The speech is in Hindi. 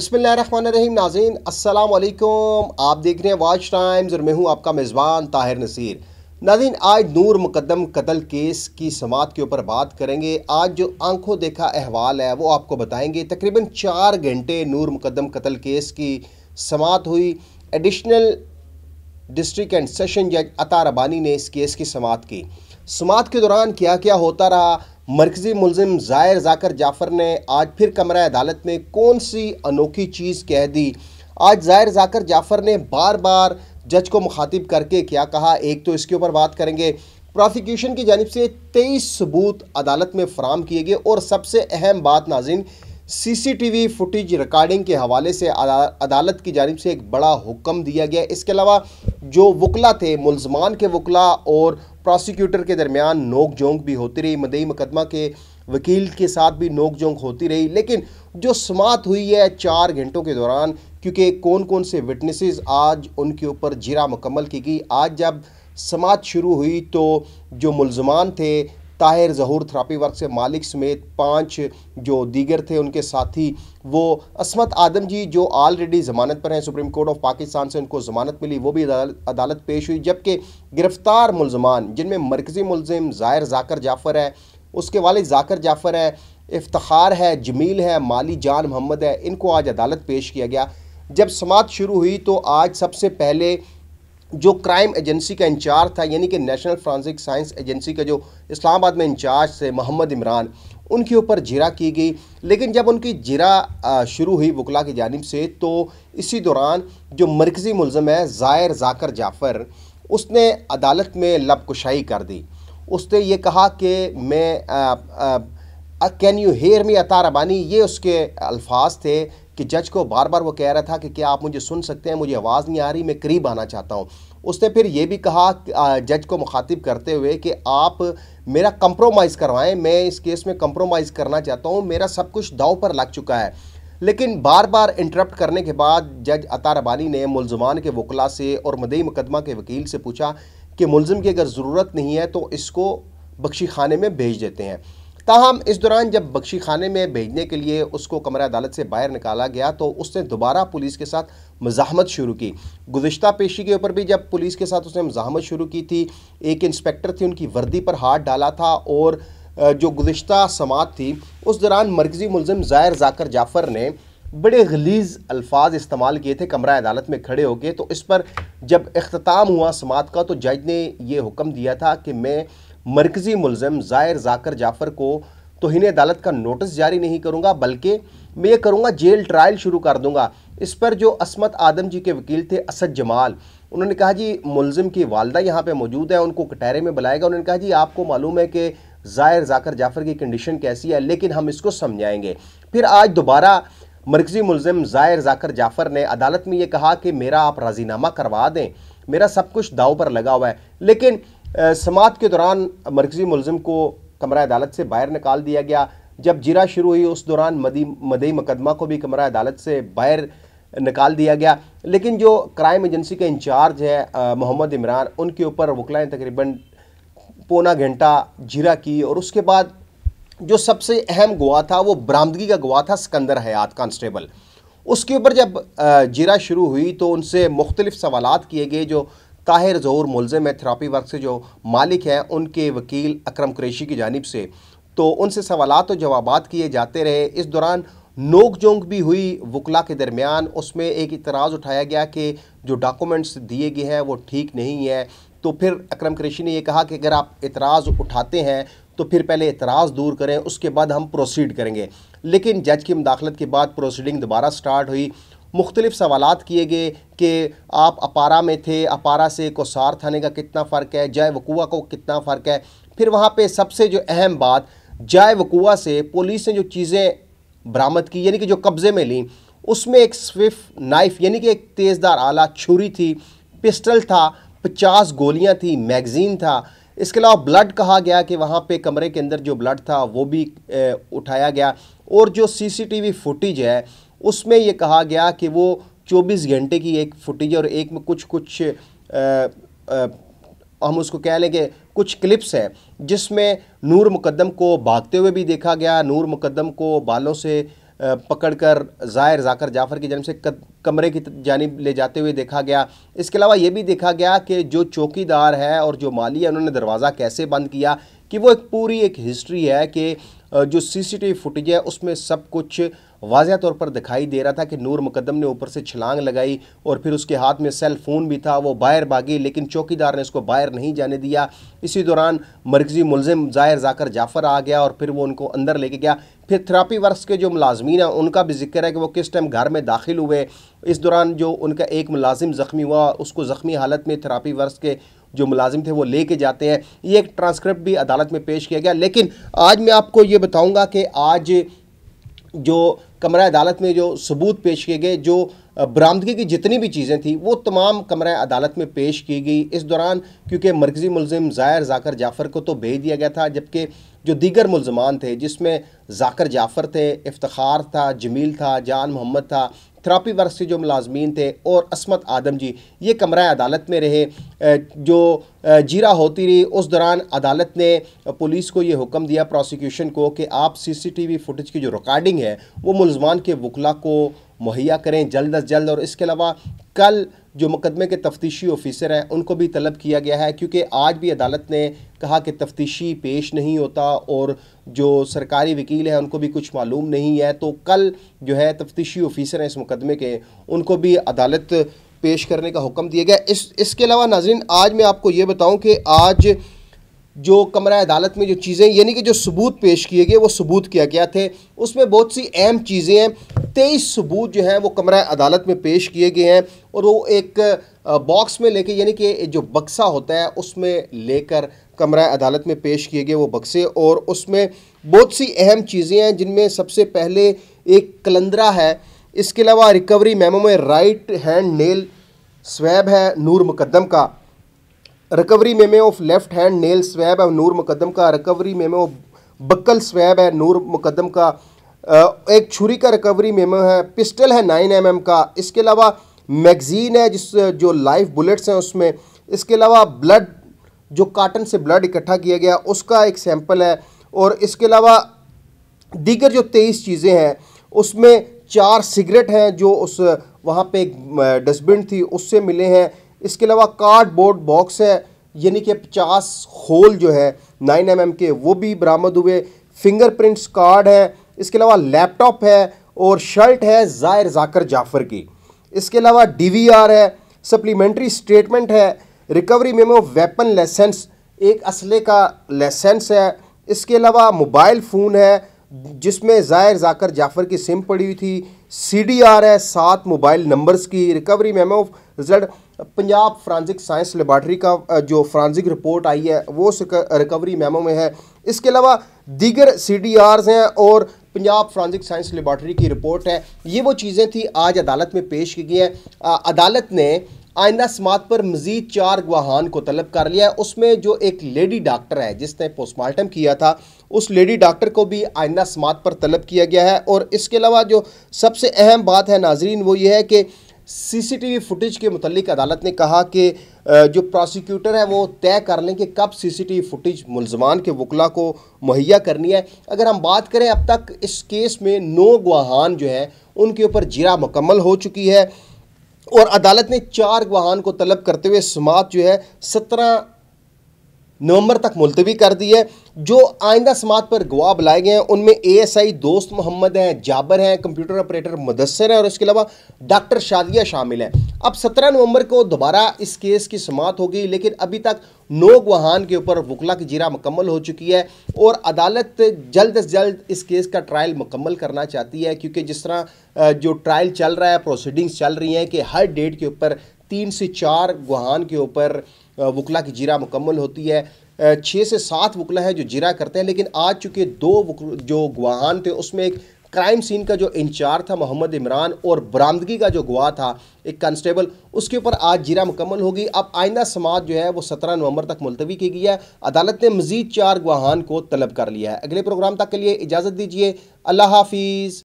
बसमिल नाजीन असलकुम आप देख रहे हैं वाच टाइम्स और मैं हूँ आपका मेज़बान ताहिर नसीर नाजीन आज नूर मुकदम कत्ल केस की समात के ऊपर बात करेंगे आज जो आंखों देखा अहवाल है वो आपको बताएंगे तकरीबन चार घंटे नूर मुकदम कत्ल केस की समात हुई एडिशनल डिस्ट्रिक्ट एंड सेशन जज अता रबानी ने इस केस की समात की समात के दौरान क्या क्या होता रहा मरकजी मुलजिम जायर जाकर जाफ़र ने आज फिर कमरा अदालत में कौन सी अनोखी चीज़ कह दी आज जायर जाकर जाफ़र ने बार बार जज को मुखातिब करके क्या कहा एक तो इसके ऊपर बात करेंगे प्रोसिक्यूशन की जानब से तेईस सबूत अदालत में फ्राहम किए गए और सबसे अहम बात नाजिन सीसीटीवी फुटेज रिकॉर्डिंग के हवाले से अदालत की जानब से एक बड़ा हुक्म दिया गया इसके अलावा जो वकला थे मुलजमान के वकला और प्रोसिक्यूटर के दरमियान नोक झोंक भी होती रही मदई मुकदमा के वकील के साथ भी नोक झोंक होती रही लेकिन जो समात हुई है चार घंटों के दौरान क्योंकि कौन कौन से विटनेसेस आज उनके ऊपर जिरा मुकम्मल की गई आज जब समात शुरू हुई तो जो मुलजमान थे ताहिर जहूर थ्रापी वर्क से मालिक समेत पाँच जो दीगर थे उनके साथी वो असमत आदम जी जो ऑलरेडी ज़मानत पर हैं सुप्रीम कोर्ट ऑफ पाकिस्तान से उनको ज़मानत मिली वो भी अदालत पेश हुई जबकि गिरफ़्तार मुलजमान जिनमें मरकज़ी मुलजिम ज़ाहिर जाकर जाफ़र है उसके वाले जाकर जाफ़र है इफ्तार है जमील है माली जान मोहम्मद है इनको आज अदालत पेश किया गया जब समात शुरू हुई तो आज सबसे पहले जो क्राइम एजेंसी का इंचार्ज था यानी कि नेशनल फ्रांसिक साइंस एजेंसी का जो इस्लामाबाद में इंचार्ज थे मोहम्मद इमरान उनके ऊपर जिरा की गई लेकिन जब उनकी जिरा शुरू हुई वकला की जानब से तो इसी दौरान जो मरकज़ी मुलम है ज़ायर जाकर जाफ़र उसने अदालत में लबकुशाई कर दी उसने ये कहा कि मैं कैन यू हेयर मी अतारबानी ये उसके अल्फाज थे कि जज को बार बार वो कह रहा था कि क्या आप मुझे सुन सकते हैं मुझे आवाज़ नहीं आ रही मैं करीब आना चाहता हूँ उसने फिर ये भी कहा जज को मुखातिब करते हुए कि आप मेरा कंप्रोमाइज़ करवाएं मैं इस केस में कंप्रोमाइज़ करना चाहता हूँ मेरा सब कुछ दाव पर लग चुका है लेकिन बार बार इंटरप्ट करने के बाद जज अता रबानी ने मुलजमान के वकला से और मदई मुकदमा के वकील से पूछा कि मुलजम की अगर ज़रूरत नहीं है तो इसको बख्शी खाने में भेज देते हैं ताहम इस दौरान जब बख्शी खाने में भेजने के लिए उसको कमरा अदालत से बाहर निकाला गया तो उसने दोबारा पुलिस के साथ मजामत शुरू की गुज्त पेशी के ऊपर भी जब पुलिस के साथ उसने मजामत शुरू की थी एक इंस्पेक्टर थी उनकी वर्दी पर हाथ डाला था और जो गुज्त समात थी उस दौरान मरकज़ी मुलम ज़ायर जाकर जाफ़र ने बड़े गलीज अल्फाज इस्तेमाल किए थे कमरा अदालत में खड़े होके तो इस पर जब अख्ताम हुआ समात का तो जज ने यह हुक्म दिया था कि मैं मरकजी मुलजम जायर जाकर जाफर को तोहन अदालत का नोटिस जारी नहीं करूँगा बल्कि मैं ये करूँगा जेल ट्रायल शुरू कर दूँगा इस पर जो असमत आदम जी के वकील थे असद जमाल उन्होंने कहा जी मुलजम की वालदा यहाँ पर मौजूद है उनको कटहरे में बुलाएगा उन्होंने कहा जी आपको मालूम है कि जायर जाकर जाफर की कंडीशन कैसी है लेकिन हम इसको समझाएँगे फिर आज दोबारा मरकज़ी मुलजम जायर जाकर जाफर ने अदालत में ये कहा कि मेरा आप राजीनामा करवा दें मेरा सब कुछ दाव पर लगा हुआ है लेकिन समात के दौरान मरकज़ी मुलम को कमरा अदालत से बाहर निकाल दिया गया जब जिरा शुरू हुई उस दौरान मदी मदई मुकदमा को भी कमरा अदालत से बाहर निकाल दिया गया लेकिन जो क्राइम एजेंसी का इंचार्ज है मोहम्मद इमरान उनके ऊपर वकला तकरीबन पौना घंटा जिरा की और उसके बाद जो सबसे अहम गवाह था वो बरामदगी का गवाह था सिकंदर हयात कांस्टेबल उसके ऊपर जब जिरा शुरू हुई तो उनसे मुख्तलिफ सवाल किए गए जो ताहिर जहूर मुलजम है थेरापी वर्क से जो मालिक हैं उनके वकील अक्रम कुरेशी की जानब से तो उनसे सवालत और जवाब किए जाते रहे इस दौरान नोक जोंक भी हुई वकला के दरमियान उसमें एक इतराज़ उठाया गया कि जो डॉक्यूमेंट्स दिए गए हैं वो ठीक नहीं है तो फिर अक्रम कुरेशी ने यह कहा कि अगर आप इतराज़ उठाते हैं तो फिर पहले इतराज़ दूर करें उसके बाद हम प्रोसीड करेंगे लेकिन जज की मुदाखलत के बाद प्रोसीडिंग दोबारा स्टार्ट हुई मुख्तलिफ सवाल किए गए कि आप अपारा में थे अपारा से कोसार थाने का कितना फ़र्क है जय वकूआ को कितना फ़र्क है फिर वहाँ पर सबसे जो अहम बात जय वकूआ से पुलिस ने जो चीज़ें बरामद की यानी कि जो कब्ज़े में ली उसमें एक स्विफ्ट नाइफ़ यानी कि एक तेज़दार आला छुरी थी पिस्टल था पचास गोलियाँ थी मैगज़ीन था इसके अलावा ब्लड कहा गया कि वहाँ पे कमरे के अंदर जो ब्लड था वो भी ए, उठाया गया और जो सीसीटीवी फुटेज है उसमें ये कहा गया कि वो 24 घंटे की एक फुटेज और एक में कुछ कुछ आ, आ, हम उसको कह लेंगे कुछ क्लिप्स है जिसमें नूर मुकदम को भागते हुए भी देखा गया नूर मुकदम को बालों से पकड़कर जाहिर जाकर जाफ़र की जन्म से कमरे की जानब ले जाते हुए देखा गया इसके अलावा ये भी देखा गया कि जो चौकीदार है और जो माली है उन्होंने दरवाज़ा कैसे बंद किया कि वो एक पूरी एक हिस्ट्री है कि जो सीसीटीवी फुटेज है उसमें सब कुछ वाजह तौर पर दिखाई दे रहा था कि नूर मुकदम ने ऊपर से छलांग लगाई और फिर उसके हाथ में सेल फ़ोन भी था वो बाहर भागी लेकिन चौकीदार ने उसको बाहर नहीं जाने दिया इसी दौरान मरकज़ी मुलजिम ज़ाहिर जाकर जाफ़र आ गया और फिर वो उनको अंदर लेके गया फिर थेरापी वर्क के जो मुलाजमीन हैं उनका भी जिक्र है कि वो किस टाइम घर में दाखिल हुए इस दौरान जो उनका एक मुलाजिम ज़ख्मी हुआ उसको ज़ख्मी हालत में थेरापी वर्क के जो मुलाजिम थे वो लेके जाते हैं ये एक ट्रांसक्रिप्ट भी अदालत में पेश किया गया लेकिन आज मैं आपको ये बताऊँगा कि आज जो कमरा अदालत में जो सबूत पेश किए गए जो बरामदगी की जितनी भी चीज़ें थी वो तमाम कमरा अदालत में पेश की गई इस दौरान क्योंकि मरकज़ी मुलिम ज़ायर जाकर जाफ़र को तो भेज दिया गया था जबकि जो दीगर मुलजमान थे जिसमें जाकर जाफ़र थे इफ्तार था जमील था जान मोहम्मद था थ्रापी वर्क से जो मुलाजमीन थे और असमत आदम जी ये कमरा अदालत में रहे जो जीरा होती रही उस दौरान अदालत ने पुलिस को ये हुक्म दिया प्रोसिक्यूशन को कि आप सीसीटीवी फुटेज की जो रिकॉर्डिंग है वो मुलजमान के वकला को मुहैया करें जल्द अज जल्द और इसके अलावा कल जो मुकदमे के तफ्तीशी ऑफिसर हैं उनको भी तलब किया गया है क्योंकि आज भी अदालत ने कहा कि तफ्तीशी पेश नहीं होता और जो सरकारी वकील हैं उनको भी कुछ मालूम नहीं है तो कल जो है तफ्तीशी ऑफिसर हैं इस मुकदमे के उनको भी अदालत पेश करने का हुक्म दिया गया इस इसके अलावा नाजरीन आज मैं आपको ये बताऊँ कि आज जो कमरा अदालत में जो चीज़ें यानी कि जो सबूत पेश किए गए वो सबूत किया गया थे उसमें बहुत सी अहम चीज़ें हैं तेईस सबूत जो हैं वो कमरा अदालत में पेश किए गए हैं और वो एक बॉक्स में लेके यानी कि जो बक्सा होता है उसमें लेकर कमरा अदालत में पेश किए गए वो बक्से और उसमें बहुत सी अहम चीज़ें हैं जिनमें सबसे पहले एक कलंदरा है इसके अलावा रिकवरी मेमो में राइट हैंड नेल स्वैब है नूर मुकदम का recovery memo of left hand nail swab है नूर मुकदम का recovery memo of buccal swab है नूर मुकदम का एक छुरी का रिकवरी मेमो है पिस्टल है नाइन एम mm का इसके अलावा मैगजीन है जिस जो लाइफ बुलेट्स हैं उसमें इसके अलावा ब्लड जो काटन से ब्लड इकट्ठा किया गया उसका एक सैंपल है और इसके अलावा दीगर जो तेईस चीज़ें हैं उसमें चार सिगरेट हैं जो उस वहाँ पे एक डस्टबिन थी उससे मिले हैं इसके अलावा कार्डबोर्ड बॉक्स है यानी कि पचास होल जो है नाइन एम mm के वो भी बरामद हुए फिंगरप्रिंट्स कार्ड हैं इसके अलावा लैपटॉप है और शर्ट है ज़ायर जाकर जाफ़र की इसके अलावा डीवीआर है सप्लीमेंट्री स्टेटमेंट है रिकवरी मेमो वेपन लाइसेंस एक असले का लाइसेंस है इसके अलावा मोबाइल फ़ोन है जिसमें जायर जाकर जाफ़र की सिम पड़ी हुई थी सी डी आर है सात मोबाइल नंबर्स की recovery memo result Punjab forensic science laboratory का जो फ्रांसिक रिपोर्ट आई है वो रिकवरी मेमो में है इसके अलावा दीगर सी डी आर्स हैं और पंजाब फ्रांसिक साइंस लेबॉर्ट्री की रिपोर्ट है ये वो चीज़ें थी आज अदालत में पेश की गई हैं अदालत ने आइंदा समात पर मजीद चार गवाहान को तलब कर लिया है उसमें जो एक लेडी डॉक्टर है जिसने पोस्टमार्टम किया था उस लेडी डॉक्टर को भी आइंदा समात पर तलब किया गया है और इसके अलावा जो सबसे अहम बात है नाजरीन वो ये है कि सीसीटीवी फुटेज के मुतलिक अदालत ने कहा कि जो प्रोसिक्यूटर है वो तय कर लें कि कब सीसीटीवी फुटेज मुलजमान के वकला को मुहैया करनी है अगर हम बात करें अब तक इस केस में नौ गवाहान जो हैं उनके ऊपर जिरा मुकम्मल हो चुकी है और अदालत ने चार गवाहान को तलब करते हुए समात जो है सत्रह नवंबर तक मुलतवी कर दी है जो आइंदा समात पर गवाह बुलाए गए हैं उनमें एएसआई दोस्त मोहम्मद हैं जाबर हैं कंप्यूटर ऑपरेटर मुदसर हैं और उसके अलावा डॉक्टर शादिया शामिल हैं अब 17 नवंबर को दोबारा इस केस की समात होगी लेकिन अभी तक नौ गुहान के ऊपर वकला की जीरा मुकम्मल हो चुकी है और अदालत जल्द अज जल्द इस केस का ट्रायल मुकम्मल करना चाहती है क्योंकि जिस तरह जो ट्रायल चल रहा है प्रोसीडिंग्स चल रही हैं कि हर डेट के ऊपर तीन से चार गुहान के ऊपर वकला की जीरा मुकम्मल होती है छः से सात वकला हैं जो जीरा करते हैं लेकिन आज चूँकि दो जो गुआहान थे उसमें एक क्राइम सीन का जो इंचार्ज था मोहम्मद इमरान और बरामदगी का जो गुआ था एक कांस्टेबल उसके ऊपर आज जीरा मुकम्मल होगी अब आइंदा समाज जो है वो सत्रह नवंबर तक मुलतवी की गई है अदालत ने मजीद चार गुआहान को तलब कर लिया है अगले प्रोग्राम तक के लिए इजाज़त दीजिए अल्लाह हाफिज़